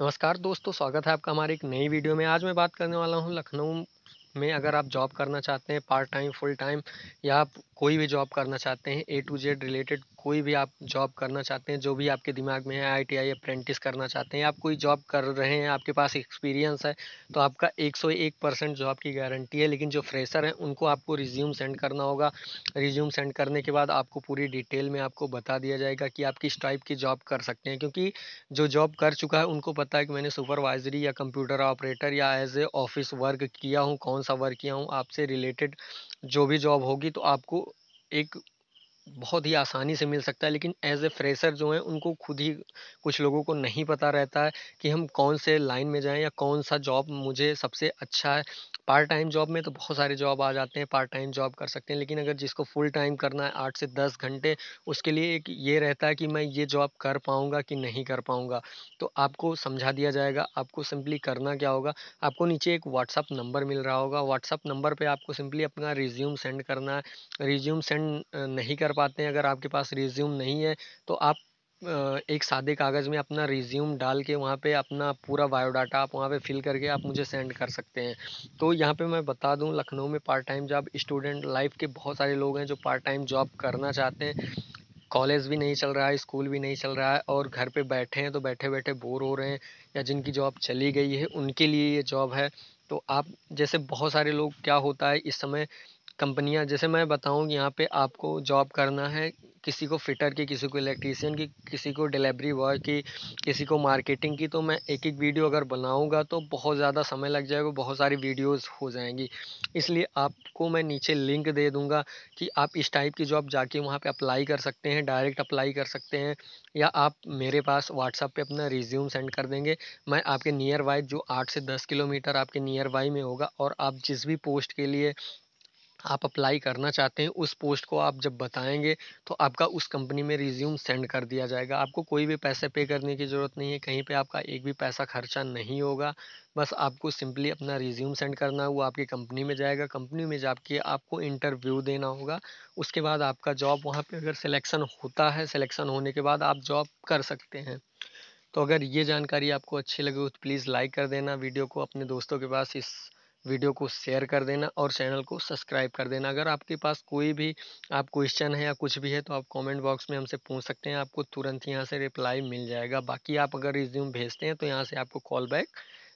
नमस्कार दोस्तों स्वागत है आपका हमारे एक नई वीडियो में आज मैं बात करने वाला हूँ लखनऊ में अगर आप जॉब करना चाहते हैं पार्ट टाइम फुल टाइम या आप कोई भी जॉब करना चाहते हैं ए टू जेड रिलेटेड कोई भी आप जॉब करना चाहते हैं जो भी आपके दिमाग में है आई टी आई अप्रेंटिस करना चाहते हैं आप कोई जॉब कर रहे हैं आपके पास एक्सपीरियंस है तो आपका 101 परसेंट जॉब की गारंटी है लेकिन जो फ्रेशर हैं उनको आपको रिज्यूम सेंड करना होगा रिज्यूम सेंड करने के बाद आपको पूरी डिटेल में आपको बता दिया जाएगा कि आप किस टाइप की जॉब कर सकते हैं क्योंकि जो जॉब कर चुका है उनको पता है कि मैंने सुपरवाइजरी या कंप्यूटर ऑपरेटर या एज ए ऑफिस वर्क किया हूँ कौन सा वर्क किया हूँ आपसे रिलेटेड जो भी जॉब होगी तो आपको एक बहुत ही आसानी से मिल सकता है लेकिन एज ए फ्रेशर जो हैं उनको खुद ही कुछ लोगों को नहीं पता रहता है कि हम कौन से लाइन में जाएँ या कौन सा जॉब मुझे सबसे अच्छा है पार्ट टाइम जॉब में तो बहुत सारे जॉब आ जाते हैं पार्ट टाइम जॉब कर सकते हैं लेकिन अगर जिसको फुल टाइम करना है आठ से दस घंटे उसके लिए एक ये रहता है कि मैं ये जॉब कर पाऊँगा कि नहीं कर पाऊँगा तो आपको समझा दिया जाएगा आपको सिंपली करना क्या होगा आपको नीचे एक व्हाट्सअप नंबर मिल रहा होगा व्हाट्सअप नंबर पर आपको सिंपली अपना रिज्यूम सेंड करना है रिज्यूम सेंड नहीं कर पाते हैं अगर आपके पास रिज्यूम नहीं है तो आप एक सादे कागज़ में अपना रिज्यूम डाल के वहाँ पे अपना पूरा बायोडाटा आप वहाँ पे फिल करके आप मुझे सेंड कर सकते हैं तो यहाँ पे मैं बता दूँ लखनऊ में part time job student life के बहुत सारे लोग हैं जो पार्ट टाइम जॉब करना चाहते हैं कॉलेज भी नहीं चल रहा है स्कूल भी नहीं चल रहा है और घर पर बैठे हैं तो बैठे बैठे बोर हो रहे हैं या जिनकी जॉब चली गई है उनके लिए ये जॉब है तो आप जैसे बहुत सारे लोग क्या होता है इस समय कंपनियां जैसे मैं बताऊं यहाँ पे आपको जॉब करना है किसी को फिटर की किसी को इलेक्ट्रीशियन की किसी को डिलीवरी बॉय की किसी को मार्केटिंग की तो मैं एक एक वीडियो अगर बनाऊँगा तो बहुत ज़्यादा समय लग जाएगा बहुत सारी वीडियोस हो जाएंगी इसलिए आपको मैं नीचे लिंक दे दूंगा कि आप इस टाइप की जॉब जाके वहाँ पर अप्लाई कर सकते हैं डायरेक्ट अप्लाई कर सकते हैं या आप मेरे पास व्हाट्सअप पर अपना रिज्यूम सेंड कर देंगे मैं आपके नियर बाई जो आठ से दस किलोमीटर आपके नियर बाई में होगा और आप जिस भी पोस्ट के लिए आप अप्लाई करना चाहते हैं उस पोस्ट को आप जब बताएंगे तो आपका उस कंपनी में रिज्यूम सेंड कर दिया जाएगा आपको कोई भी पैसे पे करने की ज़रूरत नहीं है कहीं पे आपका एक भी पैसा खर्चा नहीं होगा बस आपको सिंपली अपना रिज्यूम सेंड करना है वो आपकी कंपनी में जाएगा कंपनी में जाके आपको इंटरव्यू देना होगा उसके बाद आपका जॉब वहाँ पर अगर सिलेक्शन होता है सिलेक्शन होने के बाद आप जॉब कर सकते हैं तो अगर ये जानकारी आपको अच्छी लगे तो प्लीज़ लाइक कर देना वीडियो को अपने दोस्तों के पास इस वीडियो को शेयर कर देना और चैनल को सब्सक्राइब कर देना अगर आपके पास कोई भी आप क्वेश्चन है या कुछ भी है तो आप कमेंट बॉक्स में हमसे पूछ सकते हैं आपको तुरंत यहाँ से रिप्लाई मिल जाएगा बाकी आप अगर रिज्यूम भेजते हैं तो यहाँ से आपको कॉल बैक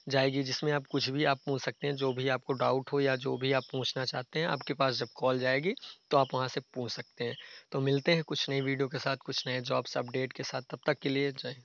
जाएगी जिसमें आप कुछ भी आप पूछ सकते हैं जो भी आपको डाउट हो या जो भी आप पूछना चाहते हैं आपके पास जब कॉल जाएगी तो आप वहाँ से पूछ सकते हैं तो मिलते हैं कुछ नई वीडियो के साथ कुछ नए जॉब्स अपडेट के साथ तब तक के लिए जय